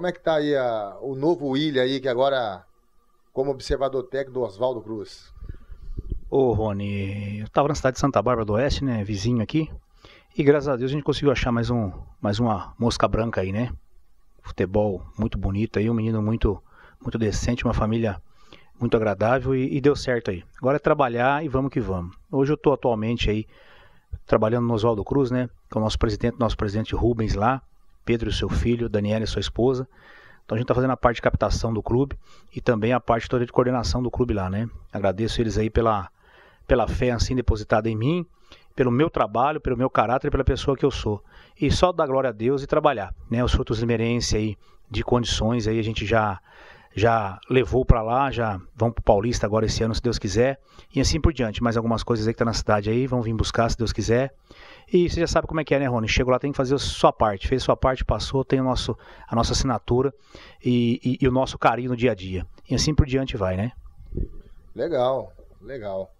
Como é que tá aí a, o novo William aí, que agora, como observador técnico do Oswaldo Cruz? Ô, Rony, eu estava na cidade de Santa Bárbara do Oeste, né? Vizinho aqui. E graças a Deus a gente conseguiu achar mais, um, mais uma mosca branca aí, né? Futebol muito bonito aí, um menino muito, muito decente, uma família muito agradável e, e deu certo aí. Agora é trabalhar e vamos que vamos. Hoje eu estou atualmente aí trabalhando no Oswaldo Cruz, né? Com é o nosso presidente, nosso presidente Rubens lá. Pedro e seu filho, Daniela e sua esposa. Então a gente está fazendo a parte de captação do clube e também a parte toda de coordenação do clube lá, né? Agradeço eles aí pela, pela fé assim depositada em mim, pelo meu trabalho, pelo meu caráter e pela pessoa que eu sou. E só dar glória a Deus e trabalhar, né? Os frutos de limerense aí de condições aí a gente já já levou para lá, já vão para o Paulista agora esse ano, se Deus quiser, e assim por diante. Mais algumas coisas aí que tá na cidade aí, vão vir buscar, se Deus quiser. E você já sabe como é que é, né, Rony? Chegou lá, tem que fazer a sua parte. Fez sua parte, passou, tem o nosso, a nossa assinatura e, e, e o nosso carinho no dia a dia. E assim por diante vai, né? Legal, legal.